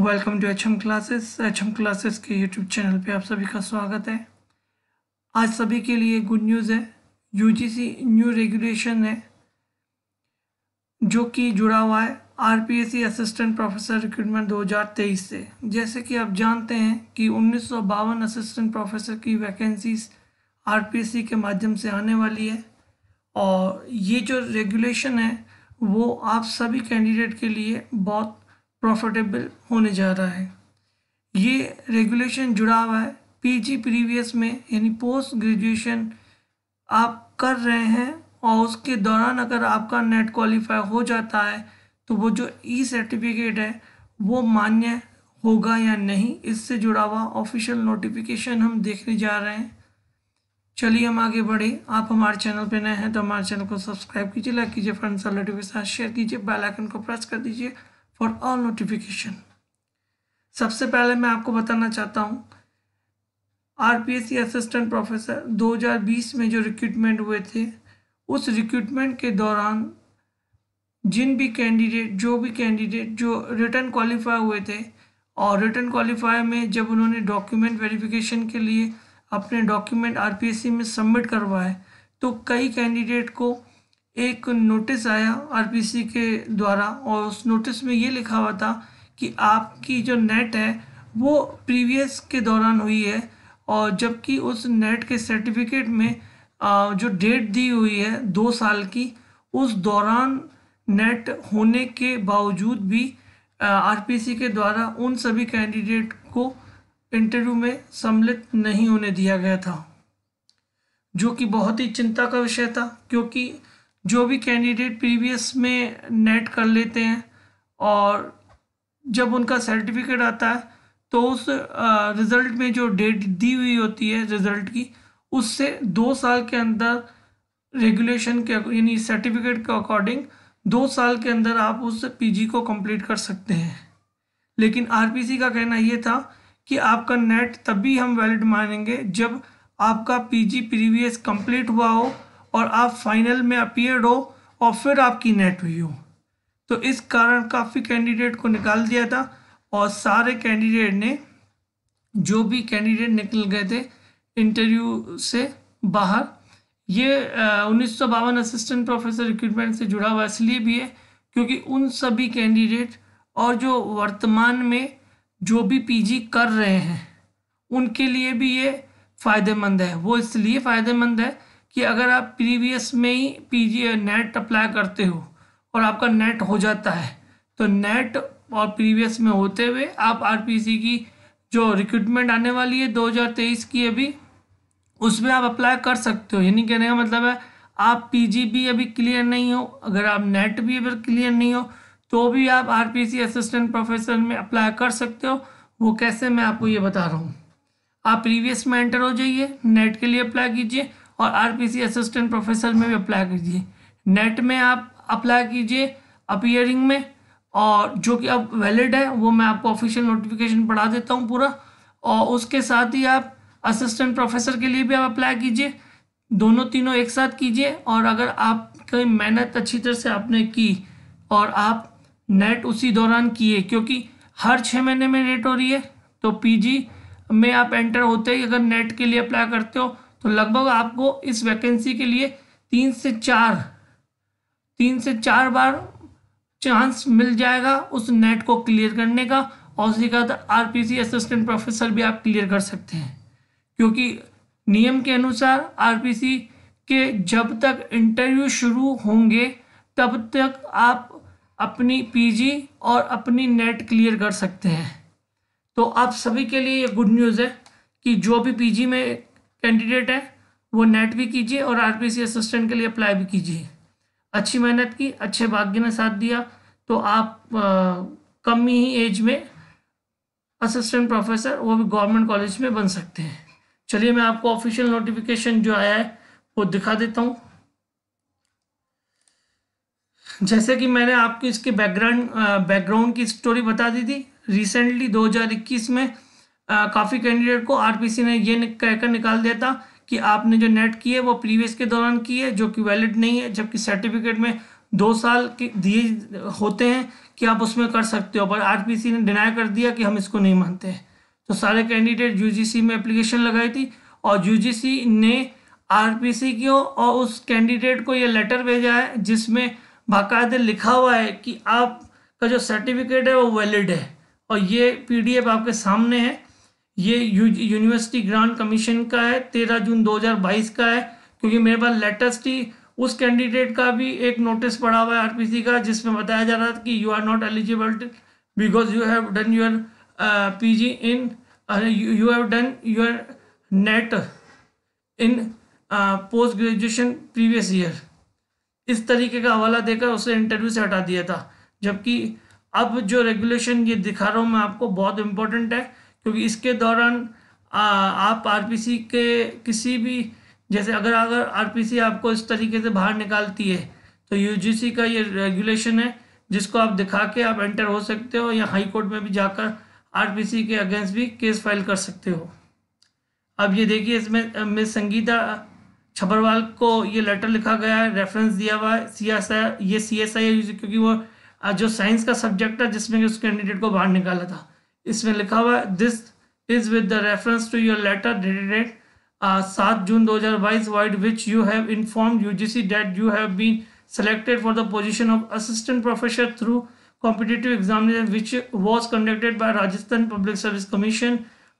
welcome to H M classes H M classes के YouTube channel पे आप सभी का स्वागत है आज सभी के लिए गुड न्यूज़ है यूजीसी न्यू रेगुलेशन है जो कि जुड़ा हुआ है आरपीएससी असिस्टेंट प्रोफेसर रिक्रूटमेंट 2023 से जैसे कि आप जानते हैं कि उन्नीस असिस्टेंट प्रोफेसर की वैकेंसीज आरपीएससी के माध्यम से आने वाली है और ये जो रेगुलेशन है वो आप सभी कैंडिडेट के लिए बहुत प्रॉफिटेबल होने जा रहा है ये रेगुलेशन जुड़ा हुआ है पीजी प्रीवियस में यानी पोस्ट ग्रेजुएशन आप कर रहे हैं और उसके दौरान अगर आपका नेट क्वालिफाई हो जाता है तो वो जो ई सर्टिफिकेट है वो मान्य होगा या नहीं इससे जुड़ा हुआ ऑफिशियल नोटिफिकेशन हम देखने जा रहे हैं चलिए हम आगे बढ़े आप हमारे चैनल पर नए हैं तो हमारे चैनल को सब्सक्राइब कीजिए लाइक कीजिए फ्रेंड्स रिलेटिव के साथ शेयर कीजिए बेल आइकन को प्रेस कर दीजिए फॉर ऑल नोटिफिकेशन सबसे पहले मैं आपको बताना चाहता हूँ आर असिस्टेंट प्रोफेसर 2020 में जो रिक्रूटमेंट हुए थे उस रिक्रूटमेंट के दौरान जिन भी कैंडिडेट जो भी कैंडिडेट जो रिटर्न क्वालिफाई हुए थे और रिटर्न क्वालिफाई में जब उन्होंने डॉक्यूमेंट वेरिफिकेशन के लिए अपने डॉक्यूमेंट आरपीएससी में सबमिट करवाए तो कई कैंडिडेट को एक नोटिस आया आरपीसी के द्वारा और उस नोटिस में ये लिखा हुआ था कि आपकी जो नेट है वो प्रीवियस के दौरान हुई है और जबकि उस नेट के सर्टिफिकेट में जो डेट दी हुई है दो साल की उस दौरान नेट होने के बावजूद भी आरपीसी के द्वारा उन सभी कैंडिडेट को इंटरव्यू में सम्मिलित नहीं होने दिया गया था जो कि बहुत ही चिंता का विषय था क्योंकि जो भी कैंडिडेट प्रीवियस में नेट कर लेते हैं और जब उनका सर्टिफिकेट आता है तो उस रिज़ल्ट में जो डेट दी हुई होती है रिज़ल्ट की उससे दो साल के अंदर रेगुलेशन के यानी सर्टिफिकेट के अकॉर्डिंग दो साल के अंदर आप उस पीजी को कंप्लीट कर सकते हैं लेकिन आरपीसी का कहना ये था कि आपका नेट तभी हम वैलिड मानेंगे जब आपका पीजी प्रीवियस कंप्लीट हुआ हो और आप फाइनल में अपियर हो और फिर आपकी नेट हुई हो तो इस कारण काफ़ी कैंडिडेट को निकाल दिया था और सारे कैंडिडेट ने जो भी कैंडिडेट निकल गए थे इंटरव्यू से बाहर ये उन्नीस असिस्टेंट प्रोफेसर रिक्रूटमेंट से जुड़ा हुआ इसलिए भी है क्योंकि उन सभी कैंडिडेट और जो वर्तमान में जो भी पीजी कर रहे हैं उनके लिए भी ये फ़ायदेमंद है वो इसलिए फ़ायदेमंद है कि अगर आप प्रीवियस में ही जी नेट अप्लाई करते हो और आपका नेट हो जाता है तो नेट और प्रीवियस में होते हुए आप आरपीसी की जो रिक्रूटमेंट आने वाली है 2023 की अभी उसमें आप अप्लाई कर सकते हो यानी कहने का मतलब है आप जी भी अभी क्लियर नहीं हो अगर आप नेट भी अगर क्लियर नहीं हो तो भी आप आरपीसी असिस्टेंट प्रोफेसर में अप्लाई कर सकते हो वो कैसे मैं आपको ये बता रहा हूँ आप प्रीवियस में एंटर हो जाइए नेट के लिए अप्लाई कीजिए और आरपीसी असिस्टेंट प्रोफेसर में भी अप्लाई कीजिए नेट में आप अप्लाई कीजिए अपियरिंग में और जो कि अब वैलिड है वो मैं आपको ऑफिशियल नोटिफिकेशन पढ़ा देता हूँ पूरा और उसके साथ ही आप असिस्टेंट प्रोफेसर के लिए भी आप अप्लाई कीजिए दोनों तीनों एक साथ कीजिए और अगर आप कोई मेहनत अच्छी तरह से आपने की और आप नेट उसी दौरान किए क्योंकि हर छः महीने में नेट हो रही है तो पीजी में आप एंटर होते ही अगर नेट के लिए अप्लाई करते हो तो लगभग आपको इस वैकेंसी के लिए तीन से चार तीन से चार बार चांस मिल जाएगा उस नेट को क्लियर करने का और उसी का R P C assistant professor भी आप क्लियर कर सकते हैं क्योंकि नियम के अनुसार आर पी सी के जब तक इंटरव्यू शुरू होंगे तब तक आप अपनी पीजी और अपनी नेट क्लियर कर सकते हैं तो आप सभी के लिए ये गुड न्यूज़ है कि जो भी पीजी में कैंडिडेट है वो नेट भी कीजिए और आरपीसी असिस्टेंट के लिए अप्लाई भी कीजिए अच्छी मेहनत की अच्छे भाग्य ने साथ दिया तो आप कम ही एज में असिस्टेंट प्रोफेसर वो भी गवर्नमेंट कॉलेज में बन सकते हैं चलिए मैं आपको ऑफिशियल नोटिफिकेशन जो आया है वो दिखा देता हूँ जैसे कि मैंने आपको इसके बैकग्राउंड बैकग्राउंड की स्टोरी बता दी थी रिसेंटली 2021 में काफ़ी कैंडिडेट को आरपीसी ने ये कहकर निकाल दिया था कि आपने जो नेट की है वो प्रीवियस के दौरान की है जो कि वैलिड नहीं है जबकि सर्टिफिकेट में दो साल के दिए होते हैं कि आप उसमें कर सकते हो पर आरपीसी ने डिनाई कर दिया कि हम इसको नहीं मानते हैं तो सारे कैंडिडेट सी में एप्लीकेशन लगाई थी और सी ने सी को और उस कैंडिडेट को ये लेटर भेजा है जिसमें बाकायदे लिखा हुआ है कि आपका जो सर्टिफिकेट है वो वैलिड है और ये पीडीएफ आपके सामने है ये यूनिवर्सिटी ग्रांट कमीशन का है तेरह जून 2022 का है क्योंकि मेरे पास लेटेस्ट ही उस कैंडिडेट का भी एक नोटिस पड़ा हुआ है आरपीसी का जिसमें बताया जा रहा था कि you are not eligible because you have done your PG in you have done your NET in post graduation previous year इस तरीके का हवाला देकर उसे इंटरव्यू से हटा दिया था जबकि अब जो रेगुलेशन ये दिखा रहा हूँ मैं आपको बहुत इम्पोर्टेंट है क्योंकि इसके दौरान आ, आप आरपीसी के किसी भी जैसे अगर अगर आरपीसी आपको इस तरीके से बाहर निकालती है तो यूजीसी का ये रेगुलेशन है जिसको आप दिखा के आप एंटर हो सकते हो या हाई कोर्ट में भी जाकर आरपीसी के अगेंस्ट भी केस फाइल कर सकते हो अब ये देखिए इसमें मिस संगीता छबरवाल को ये लेटर लिखा गया है रेफरेंस दिया हुआ है सी एस आई ये सी एस आई क्योंकि वो जो साइंस का सब्जेक्ट था जिसमें कि उस कैंडिडेट को बाहर निकाला था इसमें लिखा हुआ है this is with the reference to your letter dated सात जून दो हजार बाईस vide which you have inform U G C that you have been selected for the position of assistant professor through competitive exam which was conducted by Rajasthan public service commission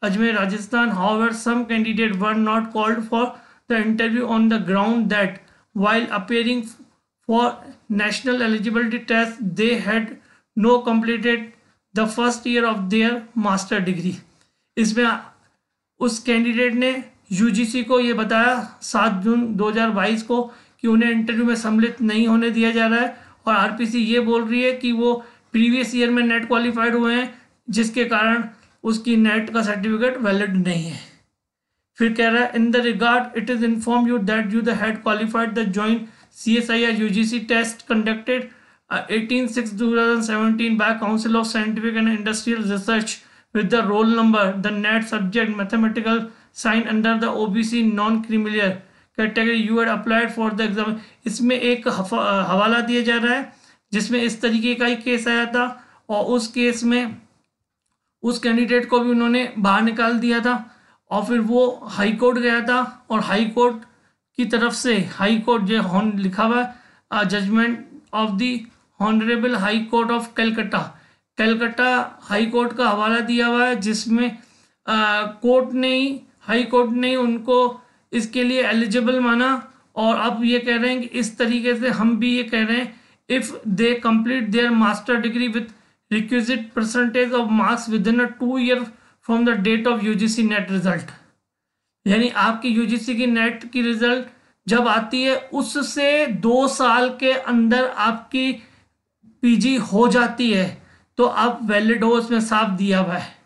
Ajmer Rajasthan how are some candidate were not called for the interview on the ground that while appearing for national eligibility test they had no completed the first year of their master degree इसमें उस candidate ने UGC को ये बताया सात जून 2022 को कि उन्हें इंटरव्यू में सम्मिलित नहीं होने दिया जा रहा है और आरपीसी ये बोल रही है कि वो प्रीवियस ईयर में नेट क्वालिफाइड हुए हैं जिसके कारण उसकी नेट का सर्टिफिकेट वैलिड नहीं है फिर कह रहा है in the regard it is inform you that you the had qualified the joint C S I R U G C test conducted uh, 18 6 2017 by council of scientific and industrial research with the roll number the net subject mathematical science under the obc non criminal category you had applied for the exam इसमें एक हवाला दिया जा रहा है जिसमें इस तरीके का ही केस आया था और उस केस में उस कैंडिडेट को भी उन्होंने बाहर निकाल दिया था और फिर वो हाई कोर्ट गया था और हाई कोर्ट की तरफ से हाई कोर्ट जो लिखा हुआ judgment of the honourable high court of Calcutta Calcutta high court का हवाला दिया हुआ है जिसमें कोर्ट ने ही हाई कोर्ट ने ही उनको इसके लिए एलिजिबल माना और अब ये कह रहे हैं कि इस तरीके से हम भी ये कह रहे हैं if they complete their master degree with requisite percentage of marks within a two year from the date of C NET result यानी आपकी सी की नेट की रिजल्ट जब आती है उससे दो साल के अंदर आपकी पीजी हो जाती है तो अब वैलिड हो उसमें साफ दिया हुआ है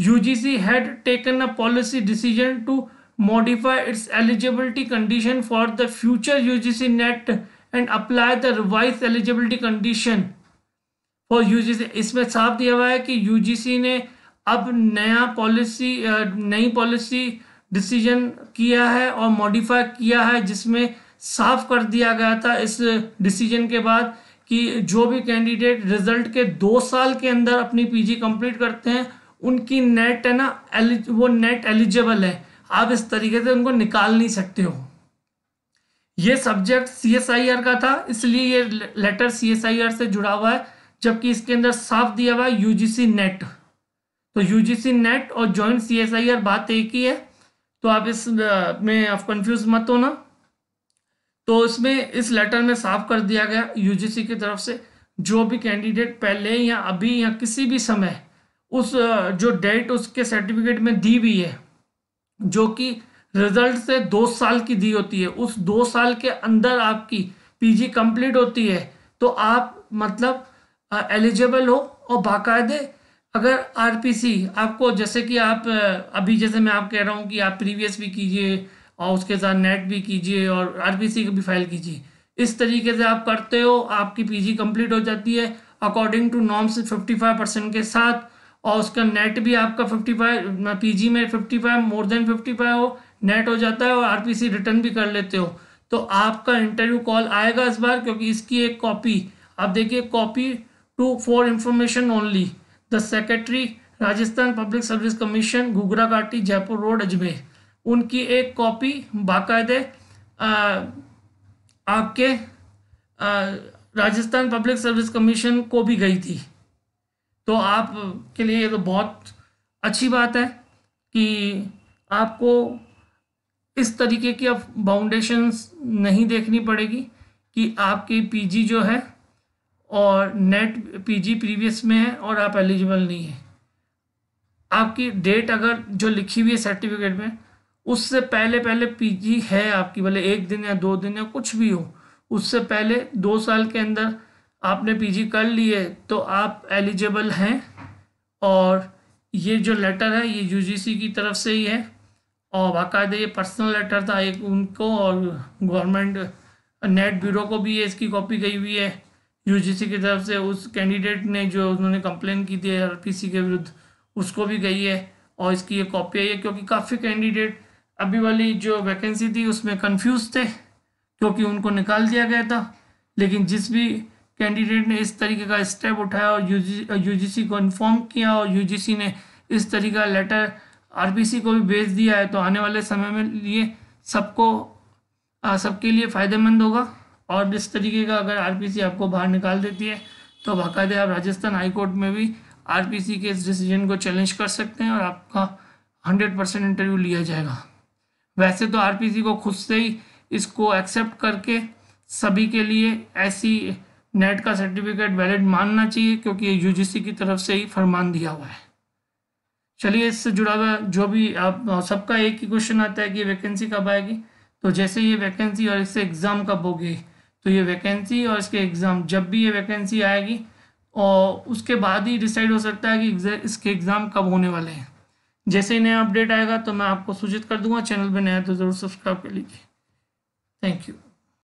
UGC had taken a policy decision to for the future U G C NET and apply the revise eligibility condition for U G C इसमें साफ दिया हुआ है कि सी ने अब नया पॉलिसी नई पॉलिसी डिसीजन किया है और मॉडिफाई किया है जिसमें साफ कर दिया गया था इस डिसीजन के बाद कि जो भी कैंडिडेट रिजल्ट के दो साल के अंदर अपनी पीजी कंप्लीट करते हैं उनकी नेट है ना एलिज वो नेट एलिजिबल है आप इस तरीके से उनको निकाल नहीं सकते हो ये subject C S I R का था इसलिए ये letter C S I R से जुड़ा हुआ है जबकि इसके अंदर साफ दिया हुआ है यू जी सी नेट तो यू जी सी नेट और joint C S I R बात एक ही है तो आप इस में आप कंफ्यूज मत होना तो इसमें इस लेटर में साफ कर दिया गया यूजीसी की तरफ से जो भी कैंडिडेट पहले या अभी या किसी भी समय उस जो डेट उसके सर्टिफिकेट में दी हुई है जो कि रिजल्ट से दो साल की दी होती है उस दो साल के अंदर आपकी पीजी कंप्लीट होती है तो आप मतलब एलिजिबल हो और बाकायदे अगर आरपीसी आपको जैसे कि आप अभी जैसे मैं आप कह रहा हूँ कि आप प्रीवियस भी कीजिए और उसके साथ नेट भी कीजिए और सी की भी फाइल कीजिए इस तरीके से आप करते हो आपकी पीजी कंप्लीट हो जाती है अकॉर्डिंग टू नॉर्म्स 55 परसेंट के साथ और उसका नेट भी आपका 55 पीजी में 55 मोर देन 55 हो नेट हो जाता है और आरपीसी रिटर्न भी कर लेते हो तो आपका इंटरव्यू कॉल आएगा इस बार क्योंकि इसकी एक कॉपी आप देखिए copy to for information only the secretary Rajasthan public service commission Ghugra Ghati Jaipur road Ajmer उनकी एक कॉपी बाकायदे आपके राजस्थान पब्लिक सर्विस कमीशन को भी गई थी तो आप के लिए ये तो बहुत अच्छी बात है कि आपको इस तरीके की अब बाउंडेशंस नहीं देखनी पड़ेगी कि आपकी पीजी जो है और नेट पीजी प्रीवियस में है और आप एलिजिबल नहीं है आपकी डेट अगर जो लिखी हुई है सर्टिफिकेट में उससे पहले पहले पीजी है आपकी भले एक दिन या दो दिन या कुछ भी हो उससे पहले दो साल के अंदर आपने पीजी कर लिए तो आप एलिजिबल हैं और ये जो लेटर है ये यूजीसी की तरफ से ही है और बाकायदा ये पर्सनल लेटर था एक उनको और गवर्नमेंट नेट ब्यूरो को भी ये इसकी कॉपी गई हुई है यूजीसी की तरफ से उस कैंडिडेट ने जो उन्होंने कंप्लेन की थी आर के विरुद्ध उसको भी गई है और इसकी ये कॉपी आई है क्योंकि काफ़ी कैंडिडेट अभी वाली जो वैकेंसी थी उसमें कंफ्यूज थे क्योंकि उनको निकाल दिया गया था लेकिन जिस भी कैंडिडेट ने इस तरीके का स्टेप उठाया और यू जी को इन्फॉर्म किया और यू ने इस तरीके का लेटर आर को भी भेज दिया है तो आने वाले समय में लिए सबको सबके लिए फ़ायदेमंद होगा और इस तरीके का अगर आर आपको बाहर निकाल देती है तो बाकायदे आप राजस्थान हाईकोर्ट में भी आर के इस डिसीजन को चैलेंज कर सकते हैं और आपका हंड्रेड परसेंट इंटरव्यू लिया जाएगा वैसे तो आर को खुद से ही इसको एक्सेप्ट करके सभी के लिए ऐसी नेट का सर्टिफिकेट वैलिड मानना चाहिए क्योंकि ये यू की तरफ से ही फरमान दिया हुआ है चलिए इससे जुड़ा हुआ जो भी आप सबका एक ही क्वेश्चन आता है कि वैकेंसी कब आएगी तो जैसे ये वैकेंसी और इससे एग्ज़ाम कब होगी तो ये वैकेंसी और इसके एग्ज़ाम जब भी ये वैकेंसी आएगी और उसके बाद ही डिसाइड हो सकता है कि इसके एग्ज़ाम कब होने वाले हैं जैसे ही नया अपडेट आएगा तो मैं आपको सूचित कर दूंगा चैनल पर नया तो ज़रूर सब्सक्राइब कर लीजिए थैंक यू